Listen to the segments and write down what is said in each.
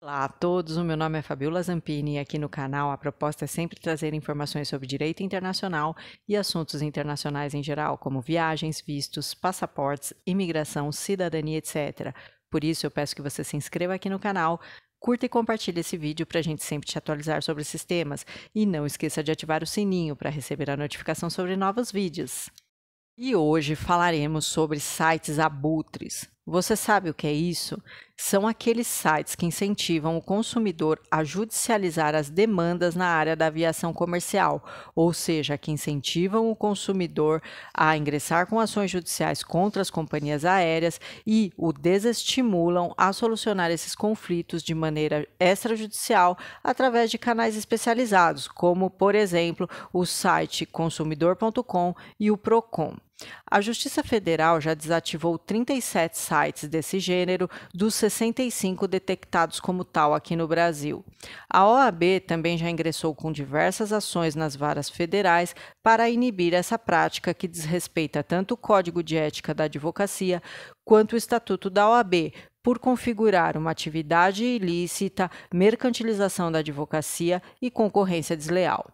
Olá a todos, o meu nome é Fabiola Zampini e aqui no canal a proposta é sempre trazer informações sobre direito internacional e assuntos internacionais em geral, como viagens, vistos, passaportes, imigração, cidadania, etc. Por isso eu peço que você se inscreva aqui no canal, curta e compartilhe esse vídeo para a gente sempre te atualizar sobre esses temas e não esqueça de ativar o sininho para receber a notificação sobre novos vídeos. E hoje falaremos sobre sites abutres, você sabe o que é isso? São aqueles sites que incentivam o consumidor a judicializar as demandas na área da aviação comercial, ou seja, que incentivam o consumidor a ingressar com ações judiciais contra as companhias aéreas e o desestimulam a solucionar esses conflitos de maneira extrajudicial através de canais especializados, como, por exemplo, o site consumidor.com e o Procon. A Justiça Federal já desativou 37 sites desse gênero dos 65 detectados como tal aqui no Brasil. A OAB também já ingressou com diversas ações nas varas federais para inibir essa prática que desrespeita tanto o Código de Ética da Advocacia quanto o Estatuto da OAB, por configurar uma atividade ilícita, mercantilização da advocacia e concorrência desleal.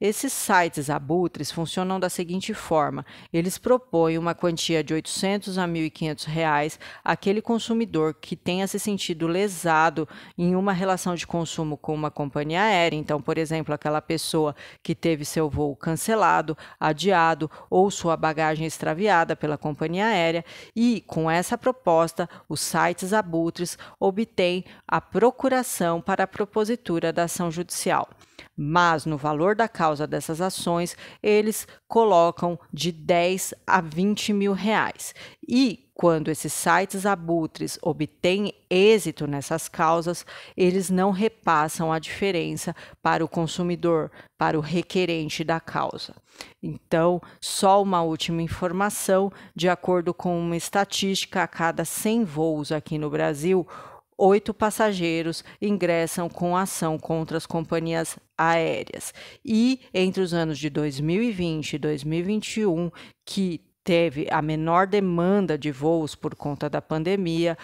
Esses sites abutres funcionam da seguinte forma: eles propõem uma quantia de 800 a 1.500 reais àquele consumidor que tenha se sentido lesado em uma relação de consumo com uma companhia aérea. Então, por exemplo, aquela pessoa que teve seu voo cancelado, adiado ou sua bagagem extraviada pela companhia aérea. E com essa proposta, os sites abutres obtêm a procuração para a propositura da ação judicial. Mas no valor da causa dessas ações, eles colocam de 10 a 20 mil reais. E quando esses sites abutres obtêm êxito nessas causas, eles não repassam a diferença para o consumidor, para o requerente da causa. Então, só uma última informação: de acordo com uma estatística, a cada 100 voos aqui no Brasil, oito passageiros ingressam com ação contra as companhias aéreas. E entre os anos de 2020 e 2021, que teve a menor demanda de voos por conta da pandemia,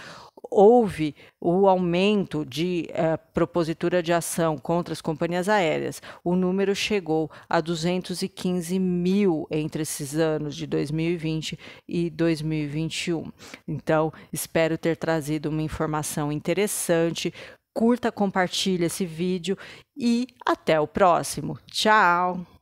houve o aumento de uh, propositura de ação contra as companhias aéreas. O número chegou a 215 mil entre esses anos de 2020 e 2021. Então, espero ter trazido uma informação interessante. Curta, compartilhe esse vídeo e até o próximo. Tchau!